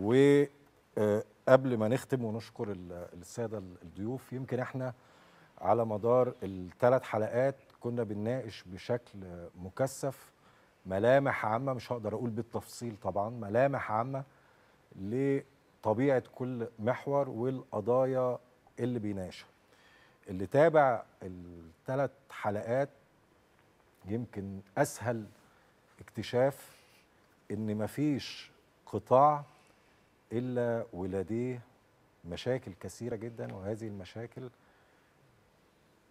وقبل آه، ما نختم ونشكر الساده الضيوف يمكن احنا على مدار الثلاث حلقات كنا بنناقش بشكل مكثف ملامح عامه مش هقدر اقول بالتفصيل طبعا ملامح عامه لطبيعه كل محور والقضايا اللي بيناقشها اللي تابع الثلاث حلقات يمكن اسهل اكتشاف ان مفيش قطاع إلا ولديه مشاكل كثيرة جدا وهذه المشاكل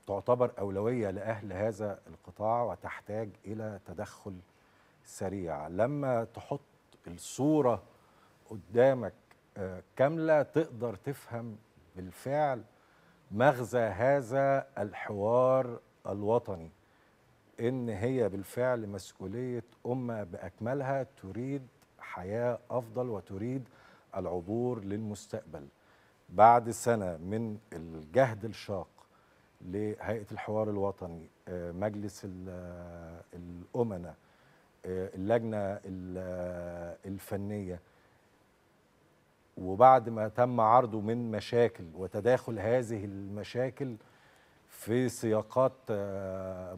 تعتبر أولوية لأهل هذا القطاع وتحتاج إلى تدخل سريع لما تحط الصورة قدامك آه، كاملة تقدر تفهم بالفعل مغزى هذا الحوار الوطني إن هي بالفعل مسؤولية أمة بأكملها تريد حياة أفضل وتريد العبور للمستقبل بعد سنة من الجهد الشاق لهيئة الحوار الوطني آه، مجلس آه، الأمنة آه، اللجنة الفنية وبعد ما تم عرضه من مشاكل وتداخل هذه المشاكل في سياقات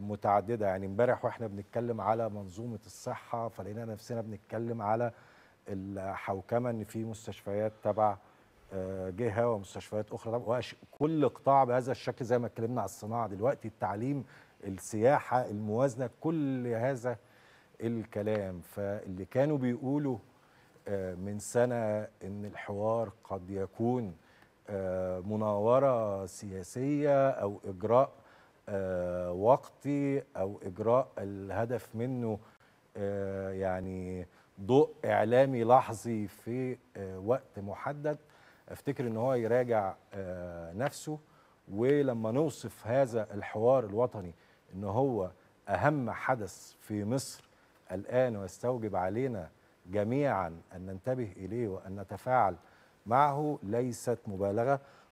متعدده يعني امبارح واحنا بنتكلم على منظومه الصحه فلقينا نفسنا بنتكلم على الحوكمه ان في مستشفيات تبع آه، جهه ومستشفيات اخرى طبعا كل قطاع بهذا الشكل زي ما اتكلمنا على الصناعه دلوقتي التعليم السياحه الموازنه كل هذا الكلام فاللي كانوا بيقولوا آه، من سنه ان الحوار قد يكون آه، مناوره سياسيه او اجراء وقتي او اجراء الهدف منه يعني ضوء اعلامي لحظي في آه، وقت محدد افتكر ان هو يراجع آه، نفسه ولما نوصف هذا الحوار الوطني ان هو اهم حدث في مصر الان ويستوجب علينا جميعا ان ننتبه اليه وان نتفاعل معه ليست مبالغه